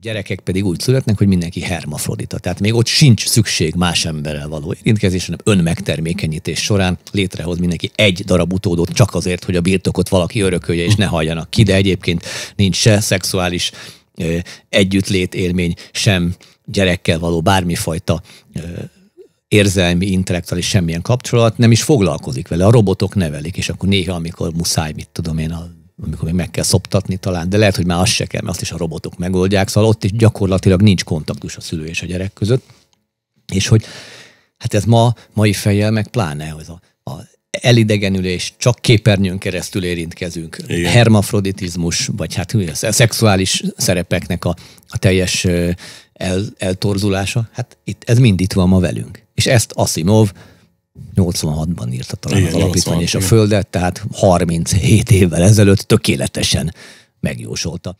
gyerekek pedig úgy születnek, hogy mindenki hermafrodita. Tehát még ott sincs szükség más emberrel való érintkezés, hanem önmegtermékenyítés során létrehoz mindenki egy darab utódot csak azért, hogy a birtokot valaki örökölje és ne halljanak ki, de egyébként nincs se szexuális ö, együttlét élmény, sem gyerekkel való bármifajta ö, érzelmi, intellektuális semmilyen kapcsolat, nem is foglalkozik vele. A robotok nevelik, és akkor néha, amikor muszáj, mit tudom én, a amikor még meg kell szoptatni talán, de lehet, hogy már azt se kell, mert azt is a robotok megoldják, szóval ott is gyakorlatilag nincs kontaktus a szülő és a gyerek között. És hogy hát ez ma, mai fejjel meg pláne, hogy a, a elidegenülés, csak képernyőn keresztül érintkezünk, Igen. hermafroditizmus, vagy hát a szexuális szerepeknek a, a teljes el, eltorzulása, hát itt, ez mind itt van ma velünk. És ezt Asimov 86-ban írta talán Igen, az alapítvány és a Földet, tehát 37 évvel ezelőtt tökéletesen megjósolta.